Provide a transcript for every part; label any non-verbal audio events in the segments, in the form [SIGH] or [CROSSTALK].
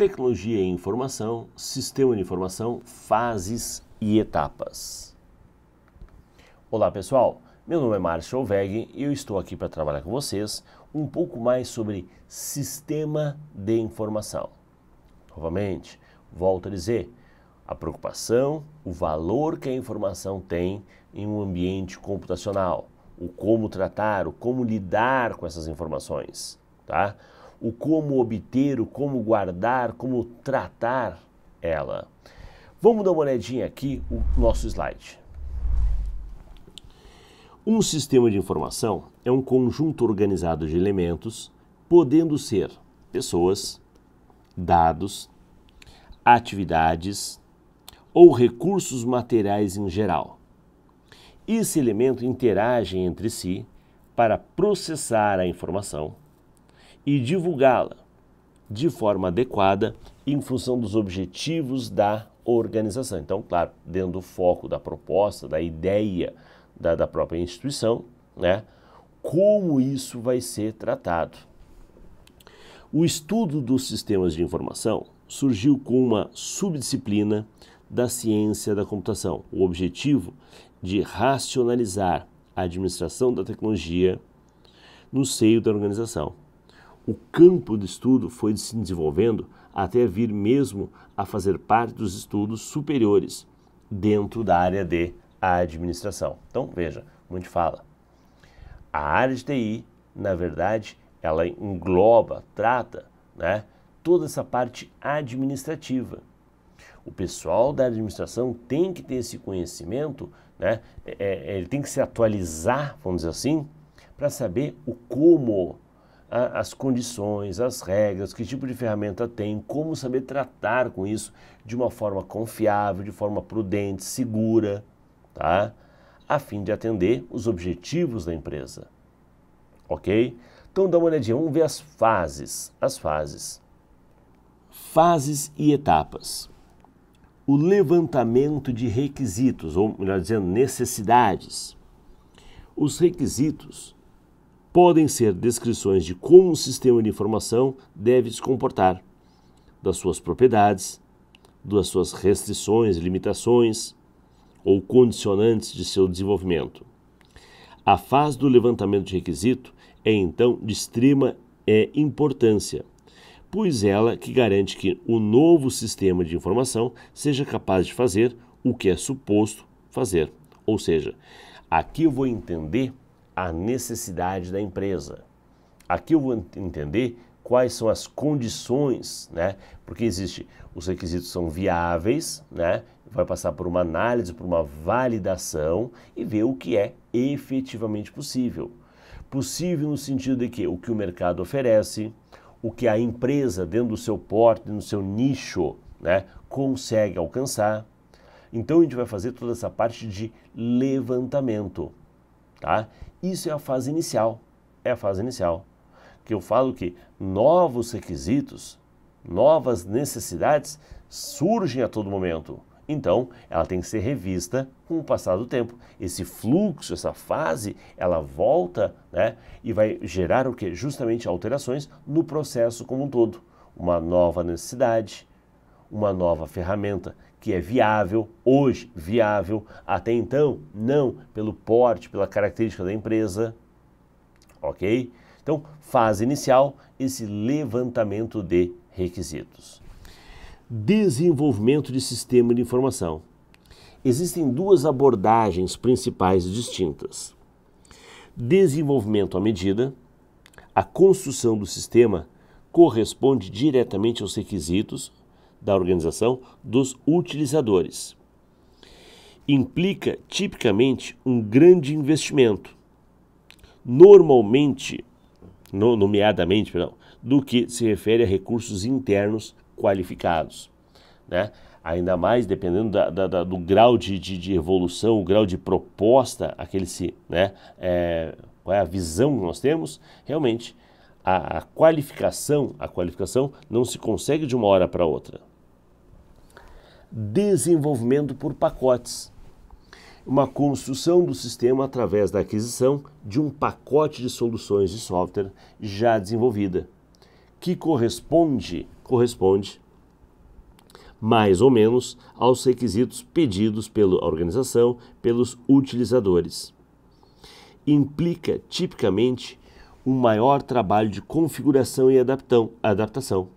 tecnologia e informação, sistema de informação, fases e etapas. Olá pessoal, meu nome é Márcio Oveg e eu estou aqui para trabalhar com vocês um pouco mais sobre sistema de informação. Novamente, volto a dizer, a preocupação, o valor que a informação tem em um ambiente computacional, o como tratar, o como lidar com essas informações, tá? o como obter, o como guardar, como tratar ela. Vamos dar uma olhadinha aqui o nosso slide. Um sistema de informação é um conjunto organizado de elementos, podendo ser pessoas, dados, atividades ou recursos materiais em geral. Esse elemento interage entre si para processar a informação e divulgá-la de forma adequada em função dos objetivos da organização. Então, claro, dentro do foco da proposta, da ideia da, da própria instituição, né? Como isso vai ser tratado? O estudo dos sistemas de informação surgiu com uma subdisciplina da ciência da computação, o objetivo de racionalizar a administração da tecnologia no seio da organização o campo de estudo foi se desenvolvendo até vir mesmo a fazer parte dos estudos superiores dentro da área de administração. Então, veja, muito fala, a área de TI, na verdade, ela engloba, trata né, toda essa parte administrativa. O pessoal da administração tem que ter esse conhecimento, né, é, é ele tem que se atualizar, vamos dizer assim, para saber o como as condições, as regras, que tipo de ferramenta tem, como saber tratar com isso de uma forma confiável, de forma prudente, segura, tá? A fim de atender os objetivos da empresa. OK? Então dá uma olhadinha, vamos ver as fases, as fases. Fases e etapas. O levantamento de requisitos, ou melhor dizendo, necessidades. Os requisitos podem ser descrições de como o sistema de informação deve se comportar, das suas propriedades, das suas restrições, limitações ou condicionantes de seu desenvolvimento. A fase do levantamento de requisito é então de extrema é, importância, pois ela que garante que o novo sistema de informação seja capaz de fazer o que é suposto fazer. Ou seja, aqui eu vou entender à necessidade da empresa. Aqui eu vou entender quais são as condições, né? Porque existe, os requisitos são viáveis, né? Vai passar por uma análise, por uma validação e ver o que é efetivamente possível. Possível no sentido de que o que o mercado oferece, o que a empresa dentro do seu porte, no seu nicho, né, consegue alcançar. Então a gente vai fazer toda essa parte de levantamento. Tá? Isso é a fase inicial. É a fase inicial. Que eu falo que novos requisitos, novas necessidades surgem a todo momento. Então, ela tem que ser revista com o passar do tempo. Esse fluxo, essa fase, ela volta né, e vai gerar o que? Justamente alterações no processo como um todo. Uma nova necessidade, uma nova ferramenta que é viável, hoje viável, até então não, pelo porte, pela característica da empresa. Ok? Então, fase inicial, esse levantamento de requisitos. Desenvolvimento de sistema de informação. Existem duas abordagens principais distintas. Desenvolvimento à medida, a construção do sistema corresponde diretamente aos requisitos, da organização dos utilizadores. Implica tipicamente um grande investimento, normalmente, nomeadamente, perdão, do que se refere a recursos internos qualificados. Né? Ainda mais dependendo da, da, da, do grau de, de, de, evolução, o grau de proposta, aquele se, né, é, qual é a visão que nós temos, realmente a, a qualificação, a qualificação não se consegue de uma hora para outra desenvolvimento por pacotes. Uma construção do sistema através da aquisição de um pacote de soluções de software já desenvolvida, que corresponde, corresponde mais ou menos aos requisitos pedidos pela organização, pelos utilizadores. Implica tipicamente um maior trabalho de configuração e adaptação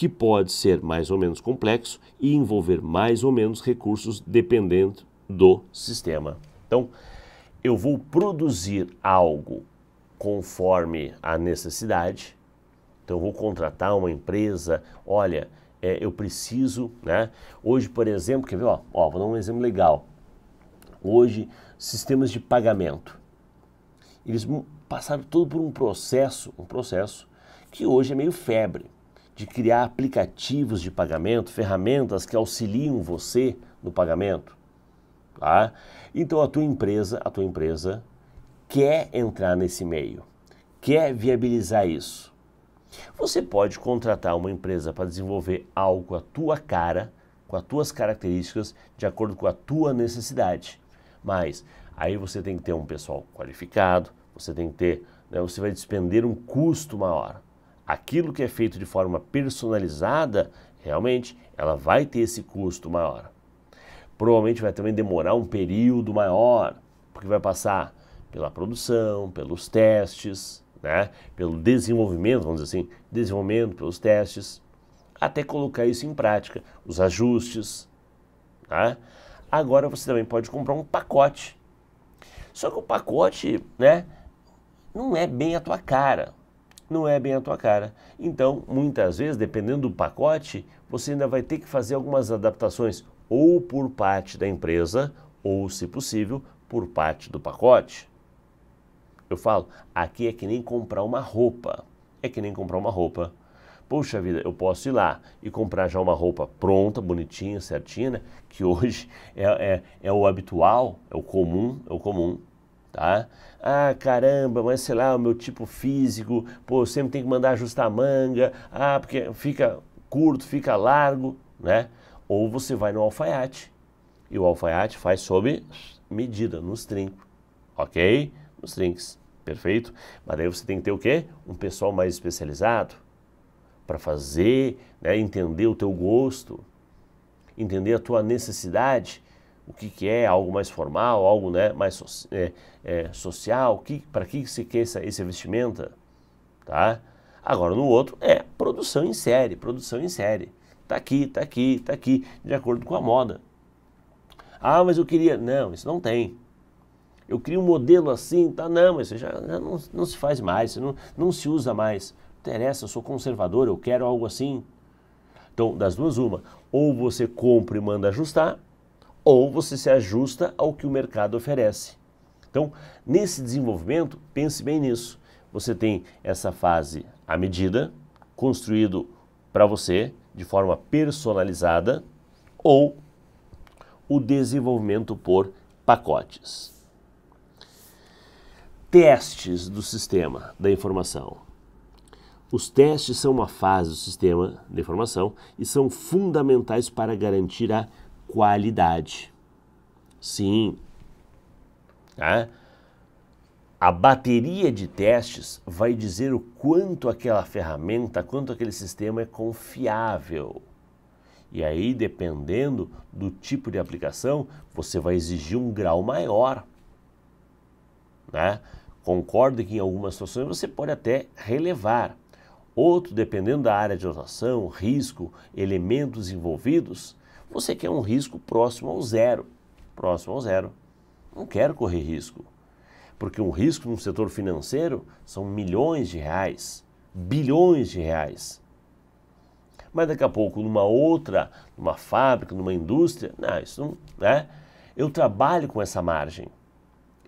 que pode ser mais ou menos complexo e envolver mais ou menos recursos dependendo do sistema. Então, eu vou produzir algo conforme a necessidade. Então, eu vou contratar uma empresa. Olha, é, eu preciso, né? Hoje, por exemplo, quer ver? Ó, ó, vou dar um exemplo legal. Hoje, sistemas de pagamento. Eles passaram todo por um processo, um processo que hoje é meio febre de criar aplicativos de pagamento, ferramentas que auxiliam você no pagamento, tá? Então a tua empresa, a tua empresa quer entrar nesse meio, quer viabilizar isso. Você pode contratar uma empresa para desenvolver algo à tua cara, com as tuas características, de acordo com a tua necessidade. Mas aí você tem que ter um pessoal qualificado, você tem que ter, né, você vai despender um custo maior aquilo que é feito de forma personalizada, realmente ela vai ter esse custo maior. Provavelmente vai também demorar um período maior, porque vai passar pela produção, pelos testes, né? pelo desenvolvimento, vamos dizer assim, desenvolvimento, pelos testes, até colocar isso em prática, os ajustes. Tá? Agora você também pode comprar um pacote. Só que o pacote né, não é bem a tua cara não é bem a tua cara. Então, muitas vezes, dependendo do pacote, você ainda vai ter que fazer algumas adaptações ou por parte da empresa ou, se possível, por parte do pacote. Eu falo, aqui é que nem comprar uma roupa. É que nem comprar uma roupa. Poxa vida, eu posso ir lá e comprar já uma roupa pronta, bonitinha, certinha, né? que hoje [LAUGHS] é, é, é o habitual, é o comum, é o comum tá? Ah, caramba, mas sei lá, o meu tipo físico, pô, sempre tem que mandar ajustar a manga, ah, porque fica curto, fica largo, né? Ou você vai no alfaiate, e o alfaiate faz sob medida, nos trinques, ok? Nos trinques, perfeito? Mas daí você tem que ter o quê? Um pessoal mais especializado para fazer, né, entender o teu gosto, entender a tua necessidade, o que, que é, algo mais formal, algo né, mais so é, é, social, que, para que se quer essa, esse vestimenta, tá? Agora no outro é produção em série, produção em série. Tá aqui, tá aqui, tá aqui, de acordo com a moda. Ah, mas eu queria. Não, isso não tem. Eu queria um modelo assim, tá? Não, mas isso já, já não, não se faz mais, não, não se usa mais. Não interessa, eu sou conservador, eu quero algo assim. Então, das duas, uma. Ou você compra e manda ajustar, ou você se ajusta ao que o mercado oferece. Então, nesse desenvolvimento, pense bem nisso. Você tem essa fase à medida, construído para você de forma personalizada, ou o desenvolvimento por pacotes. Testes do sistema da informação. Os testes são uma fase do sistema da informação e são fundamentais para garantir a qualidade. Sim. É? A bateria de testes vai dizer o quanto aquela ferramenta, quanto aquele sistema é confiável. E aí, dependendo do tipo de aplicação, você vai exigir um grau maior. Né? Concordo que em algumas situações você pode até relevar. Outro, dependendo da área de atuação, risco, elementos envolvidos, você quer um risco próximo ao zero. Próximo ao zero. Não quero correr risco. Porque um risco no setor financeiro são milhões de reais, bilhões de reais. Mas daqui a pouco, numa outra, numa fábrica, numa indústria, não, isso não. Né? Eu trabalho com essa margem.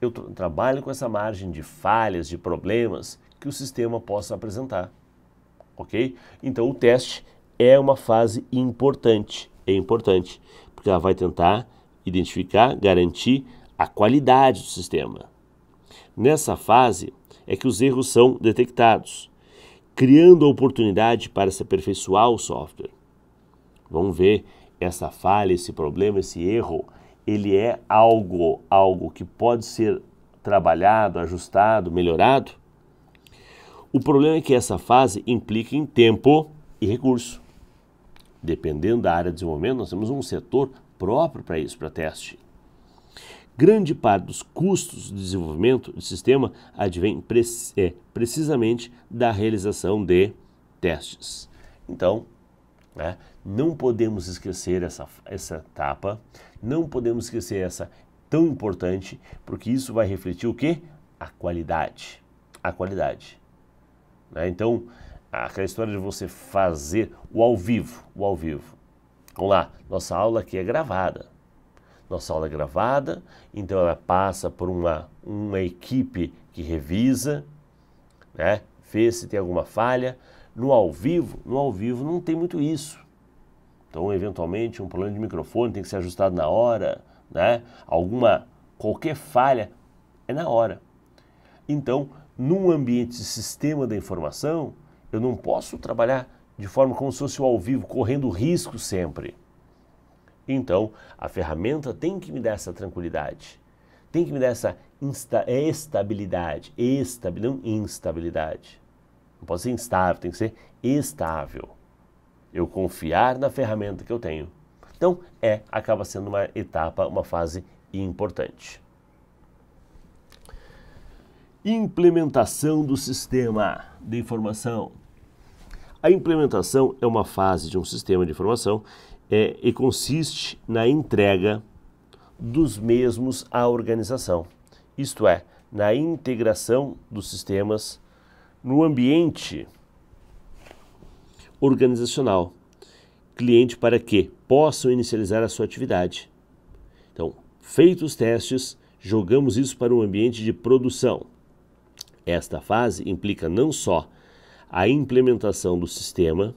Eu tra trabalho com essa margem de falhas, de problemas que o sistema possa apresentar. Ok? Então, o teste é uma fase importante é importante, porque ela vai tentar identificar, garantir a qualidade do sistema. Nessa fase é que os erros são detectados, criando a oportunidade para se aperfeiçoar o software. Vamos ver essa falha, esse problema, esse erro, ele é algo, algo que pode ser trabalhado, ajustado, melhorado? O problema é que essa fase implica em tempo e recurso. Dependendo da área de desenvolvimento, nós temos um setor próprio para isso, para teste. Grande parte dos custos de desenvolvimento do sistema advém é, precisamente da realização de testes. Então, né, não podemos esquecer essa, essa etapa, não podemos esquecer essa tão importante, porque isso vai refletir o quê? A qualidade. A qualidade. Né? Então, ah, aquela história de você fazer o ao vivo, o ao vivo. Vamos lá, nossa aula aqui é gravada. Nossa aula é gravada, então ela passa por uma, uma equipe que revisa, né? Vê se tem alguma falha. No ao vivo, no ao vivo não tem muito isso. Então, eventualmente, um problema de microfone tem que ser ajustado na hora, né? Alguma, qualquer falha é na hora. Então, num ambiente de sistema da informação, eu não posso trabalhar de forma como se fosse ao vivo, correndo risco sempre. Então, a ferramenta tem que me dar essa tranquilidade, tem que me dar essa insta é estabilidade, estabil, não instabilidade. Não pode ser instável, tem que ser estável. Eu confiar na ferramenta que eu tenho. Então, é, acaba sendo uma etapa, uma fase importante. Implementação do sistema de informação. A implementação é uma fase de um sistema de informação é, e consiste na entrega dos mesmos à organização, isto é, na integração dos sistemas no ambiente organizacional, cliente para que possam inicializar a sua atividade. Então, feitos os testes, jogamos isso para um ambiente de produção. Esta fase implica não só a implementação do sistema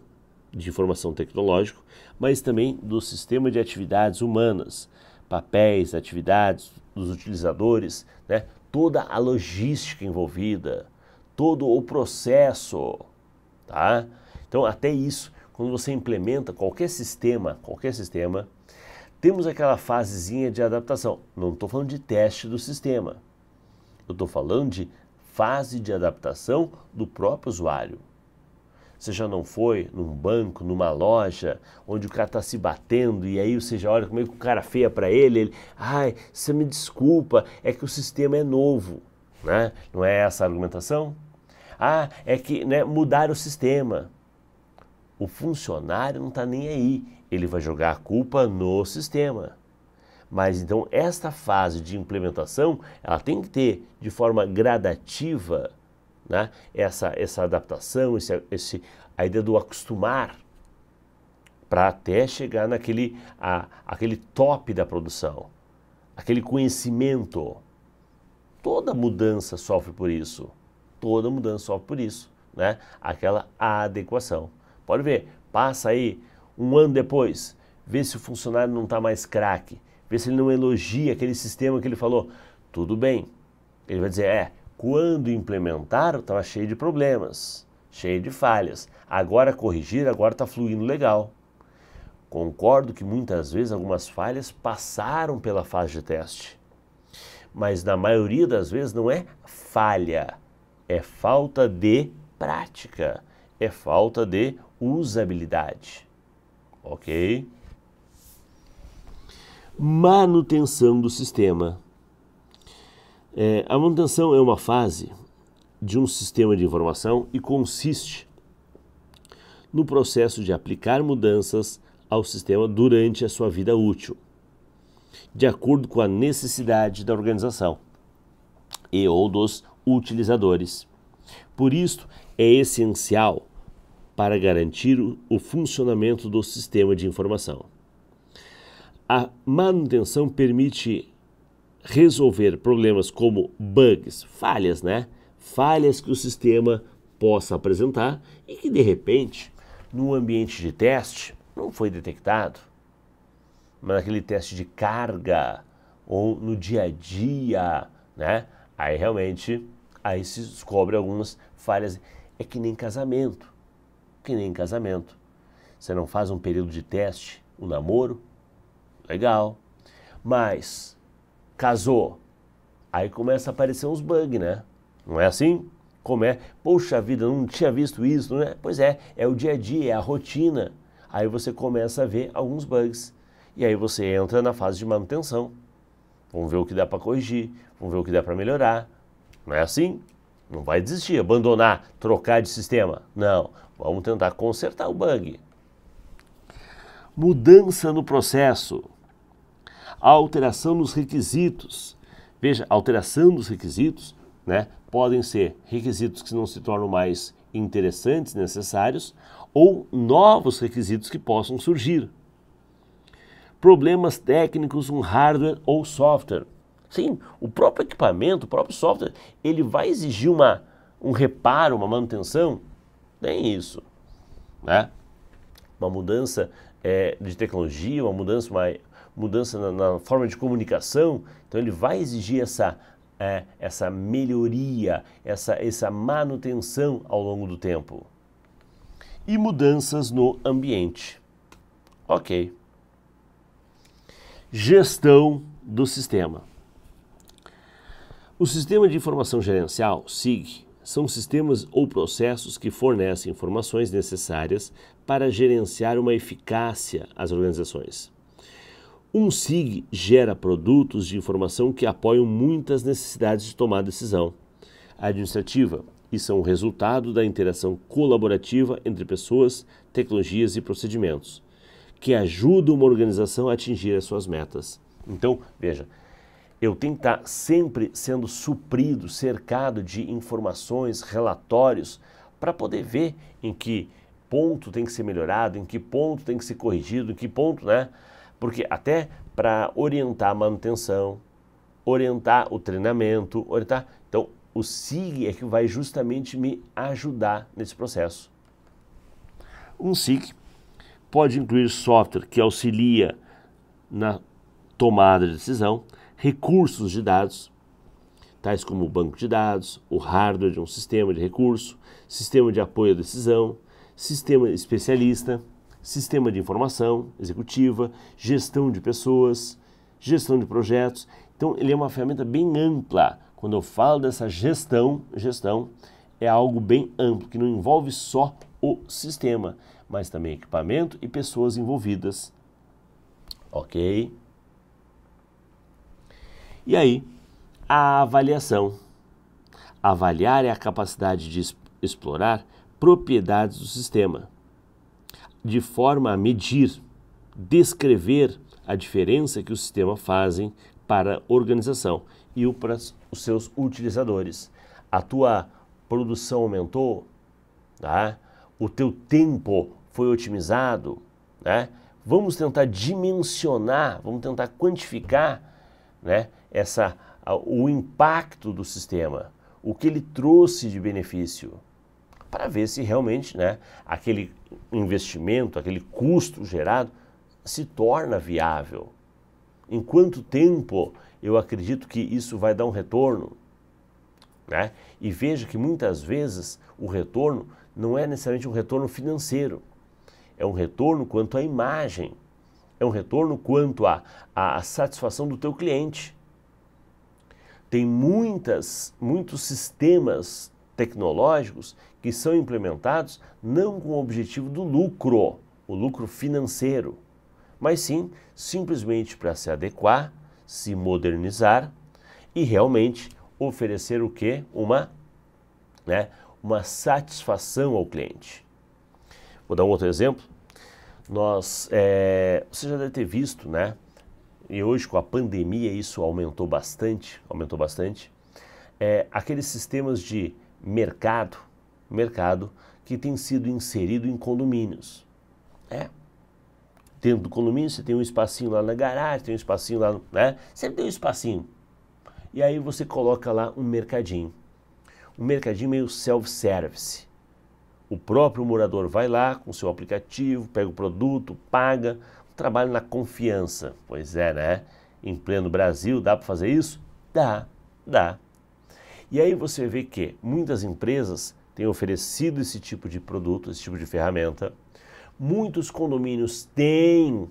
de informação tecnológico, mas também do sistema de atividades humanas, papéis, atividades dos utilizadores, né? toda a logística envolvida, todo o processo, tá? Então até isso, quando você implementa qualquer sistema, qualquer sistema, temos aquela fasezinha de adaptação. Não estou falando de teste do sistema, eu estou falando de fase de adaptação do próprio usuário. Você já não foi num banco, numa loja, onde o cara está se batendo e aí você já olha como é que o cara feia para ele, ele, ai, você me desculpa, é que o sistema é novo, né? Não é essa a argumentação? Ah, é que né, mudar o sistema. O funcionário não está nem aí, ele vai jogar a culpa no sistema. Mas então esta fase de implementação, ela tem que ter de forma gradativa né? essa, essa adaptação, esse, esse, a ideia do acostumar para até chegar naquele a, aquele top da produção, aquele conhecimento. Toda mudança sofre por isso. Toda mudança sofre por isso, né? Aquela adequação. Pode ver, passa aí um ano depois, vê se o funcionário não está mais craque, Vê se ele não elogia aquele sistema que ele falou, tudo bem. Ele vai dizer, é, quando implementaram estava cheio de problemas, cheio de falhas. Agora corrigir, agora está fluindo legal. Concordo que muitas vezes algumas falhas passaram pela fase de teste. Mas na maioria das vezes não é falha, é falta de prática, é falta de usabilidade. Ok? manutenção do sistema. É, a manutenção é uma fase de um sistema de informação e consiste no processo de aplicar mudanças ao sistema durante a sua vida útil, de acordo com a necessidade da organização e ou dos utilizadores. Por isso, é essencial para garantir o funcionamento do sistema de informação. A manutenção permite resolver problemas como bugs, falhas, né? Falhas que o sistema possa apresentar e que de repente, no ambiente de teste, não foi detectado. Mas naquele teste de carga ou no dia a dia, né? Aí realmente aí se descobre algumas falhas. É que nem casamento. Que nem casamento. Você não faz um período de teste, um namoro, legal. Mas casou, aí começa a aparecer uns bugs, né? Não é assim? Como é? Poxa vida, não tinha visto isso, né? Pois é, é o dia a dia, é a rotina. Aí você começa a ver alguns bugs. E aí você entra na fase de manutenção. Vamos ver o que dá para corrigir, vamos ver o que dá para melhorar. Não é assim? Não vai desistir, abandonar, trocar de sistema. Não, vamos tentar consertar o bug. Mudança no processo a alteração nos requisitos. Veja, alteração dos requisitos, né, podem ser requisitos que não se tornam mais interessantes, necessários, ou novos requisitos que possam surgir. Problemas técnicos um hardware ou software. Sim, o próprio equipamento, o próprio software, ele vai exigir uma, um reparo, uma manutenção? Tem isso. Né? Uma mudança é, de tecnologia, uma mudança, uma, mudança na, na forma de comunicação, então ele vai exigir essa é, essa melhoria, essa, essa manutenção ao longo do tempo. E mudanças no ambiente. Ok. Gestão do sistema. O sistema de informação gerencial, SIG, são sistemas ou processos que fornecem informações necessárias para gerenciar uma eficácia às organizações. Um SIG gera produtos de informação que apoiam muitas necessidades de tomar decisão administrativa e são o resultado da interação colaborativa entre pessoas, tecnologias e procedimentos, que ajuda uma organização a atingir as suas metas. Então, veja, eu tenho que estar sempre sendo suprido, cercado de informações, relatórios, para poder ver em que ponto tem que ser melhorado, em que ponto tem que ser corrigido, em que ponto, né? Porque até para orientar a manutenção, orientar o treinamento, orientar. Então, o SIG é que vai justamente me ajudar nesse processo. Um SIG pode incluir software que auxilia na tomada de decisão, recursos de dados, tais como o banco de dados, o hardware de um sistema de recurso, sistema de apoio à decisão, sistema especialista sistema de informação executiva, gestão de pessoas, gestão de projetos. Então, ele é uma ferramenta bem ampla. Quando eu falo dessa gestão, gestão é algo bem amplo, que não envolve só o sistema, mas também equipamento e pessoas envolvidas. Ok? E aí, a avaliação. Avaliar é a capacidade de explorar propriedades do sistema de forma a medir, descrever a diferença que o sistema fazem para a organização e para os seus utilizadores. A tua produção aumentou, tá? o teu tempo foi otimizado. Né? Vamos tentar dimensionar, vamos tentar quantificar né, essa, o impacto do sistema, o que ele trouxe de benefício para ver se realmente né, aquele investimento, aquele custo gerado se torna viável. Em quanto tempo eu acredito que isso vai dar um retorno? Né? E veja que muitas vezes o retorno não é necessariamente um retorno financeiro, é um retorno quanto à imagem, é um retorno quanto à, à satisfação do teu cliente. Tem muitas, muitos sistemas tecnológicos que são implementados não com o objetivo do lucro, o lucro financeiro, mas sim simplesmente para se adequar, se modernizar e realmente oferecer o que? Uma, né, uma satisfação ao cliente. Vou dar um outro exemplo. Nós, é, você já deve ter visto, né? E hoje com a pandemia isso aumentou bastante, aumentou bastante. É, aqueles sistemas de mercado, mercado que tem sido inserido em condomínios. É. Dentro do condomínio você tem um espacinho lá na garagem, tem um espacinho lá, né? Sempre tem um espacinho. E aí você coloca lá um mercadinho. Um mercadinho meio self-service. O próprio morador vai lá com seu aplicativo, pega o produto, paga, trabalho na confiança. Pois é, né? Em pleno Brasil, dá para fazer isso? Dá, dá. E aí você vê que muitas empresas têm oferecido esse tipo de produto, esse tipo de ferramenta, muitos condomínios têm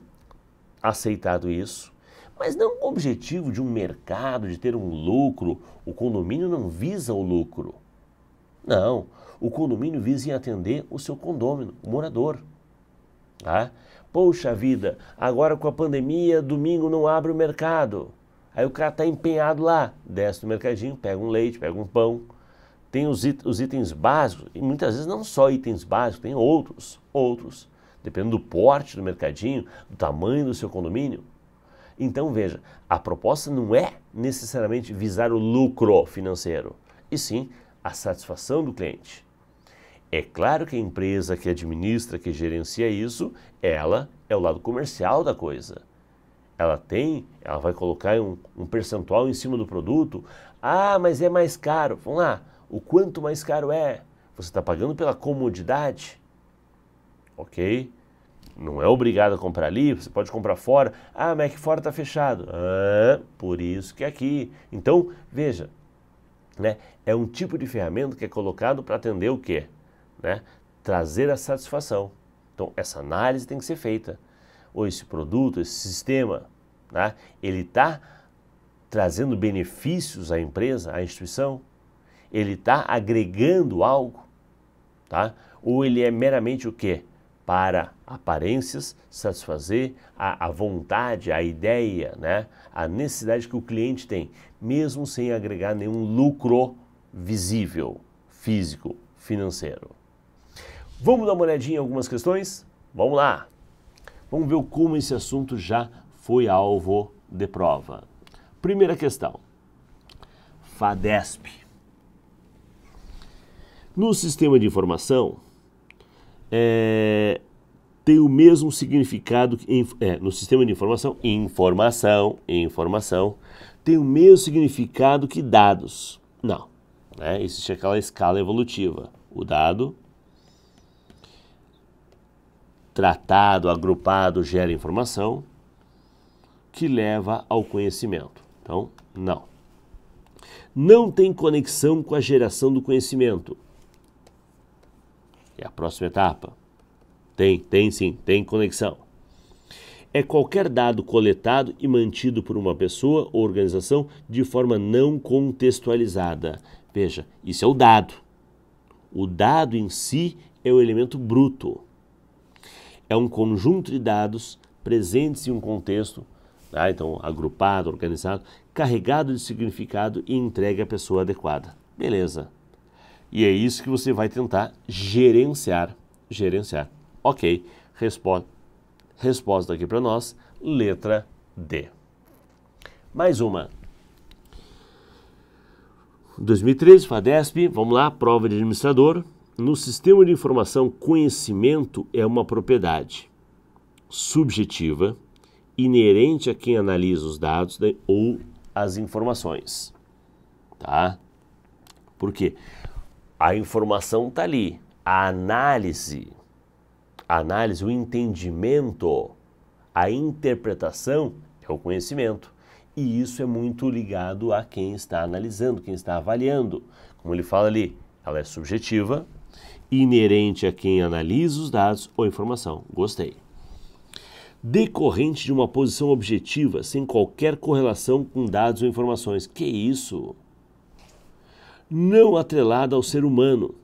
aceitado isso, mas não com o objetivo de um mercado, de ter um lucro. O condomínio não visa o lucro. Não. O condomínio visa em atender o seu condômino, o morador. Tá? Poxa vida, agora com a pandemia, domingo não abre o mercado. Aí o cara está empenhado lá, desce no mercadinho, pega um leite, pega um pão. Tem os, it os itens básicos, e muitas vezes não só itens básicos, tem outros, outros. Dependendo do porte do mercadinho, do tamanho do seu condomínio. Então veja, a proposta não é necessariamente visar o lucro financeiro, e sim a satisfação do cliente. É claro que a empresa que administra, que gerencia isso, ela é o lado comercial da coisa ela tem, ela vai colocar um, um percentual em cima do produto. Ah, mas é mais caro. Vamos lá, o quanto mais caro é? Você está pagando pela comodidade, ok? Não é obrigado a comprar ali, você pode comprar fora. Ah, mas é que fora está fechado. Ah, por isso que é aqui. Então, veja, né? é um tipo de ferramenta que é colocado para atender o quê? Né? Trazer a satisfação. Então, essa análise tem que ser feita ou esse produto, esse sistema, né, ele está trazendo benefícios à empresa, à instituição? Ele está agregando algo? Tá? Ou ele é meramente o quê? Para aparências, satisfazer a, a vontade, a ideia, né? a necessidade que o cliente tem, mesmo sem agregar nenhum lucro visível, físico, financeiro. Vamos dar uma olhadinha em algumas questões? Vamos lá! Vamos ver como esse assunto já foi alvo de prova. Primeira questão. FADESP. No sistema de informação, é, tem o mesmo significado que, é, no sistema de informação, informação, informação, tem o mesmo significado que dados. Não. Né? Existe aquela escala evolutiva. O dado tratado, agrupado, gera informação que leva ao conhecimento. Então, não. Não tem conexão com a geração do conhecimento. É a próxima etapa. Tem, tem sim, tem conexão. É qualquer dado coletado e mantido por uma pessoa ou organização de forma não contextualizada. Veja, isso é o dado. O dado em si é o elemento bruto é um conjunto de dados presentes em um contexto, tá? então agrupado, organizado, carregado de significado e entregue à pessoa adequada. Beleza. E é isso que você vai tentar gerenciar. Gerenciar. Ok. Resposta, resposta aqui para nós, letra D. Mais uma. 2013, FADESP, vamos lá, prova de administrador. No sistema de informação, conhecimento é uma propriedade subjetiva inerente a quem analisa os dados ou as informações, tá? Por quê? A informação tá ali, a análise, a análise, o entendimento, a interpretação é o conhecimento. E isso é muito ligado a quem está analisando, quem está avaliando. Como ele fala ali, ela é subjetiva, inerente a quem analisa os dados ou informação. Gostei. Decorrente de uma posição objetiva, sem qualquer correlação com dados ou informações. Que isso? Não atrelada ao ser humano,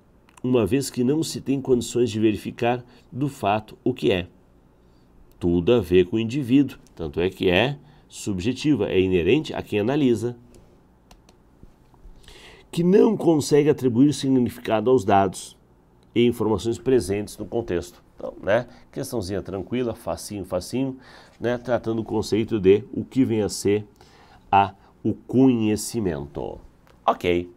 uma vez que não se tem condições de verificar do fato o que é. Tudo a ver com o indivíduo, tanto é que é subjetiva, é inerente a quem analisa. Que não consegue atribuir significado aos dados e informações presentes no contexto. Então, né? Questãozinha tranquila, facinho, facinho, né? Tratando o conceito de o que vem a ser a, o conhecimento. Ok.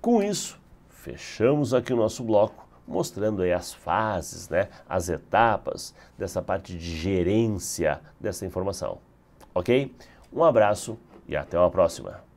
Com isso, fechamos aqui o nosso bloco, mostrando aí as fases, né? As etapas dessa parte de gerência dessa informação. Ok? Um abraço e até uma próxima.